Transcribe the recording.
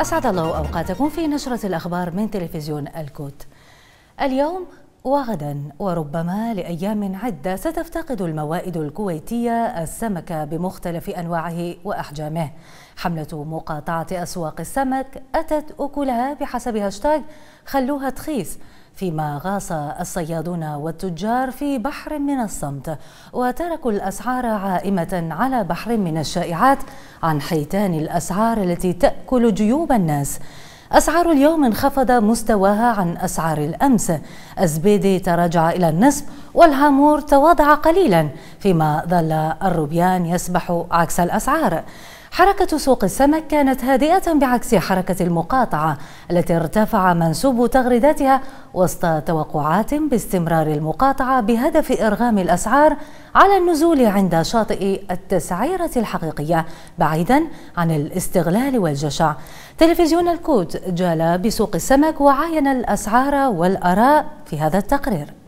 أسعد الله أوقاتكم في نشرة الأخبار من تلفزيون الكوت اليوم وغدا وربما لأيام عدة ستفتقد الموائد الكويتية السمك بمختلف أنواعه وأحجامه حملة مقاطعة أسواق السمك أتت أكلها بحسب هاشتاغ خلوها تخيس فيما غاص الصيادون والتجار في بحر من الصمت وتركوا الأسعار عائمة على بحر من الشائعات عن حيتان الأسعار التي تأكل جيوب الناس أسعار اليوم انخفض مستواها عن أسعار الأمس الزبيدي تراجع إلى النصف والهامور تواضع قليلا فيما ظل الروبيان يسبح عكس الأسعار حركة سوق السمك كانت هادئة بعكس حركة المقاطعة التي ارتفع منسوب تغريداتها وسط توقعات باستمرار المقاطعة بهدف إرغام الأسعار على النزول عند شاطئ التسعيرة الحقيقية بعيدا عن الاستغلال والجشع تلفزيون الكوت جال بسوق السمك وعاين الأسعار والأراء في هذا التقرير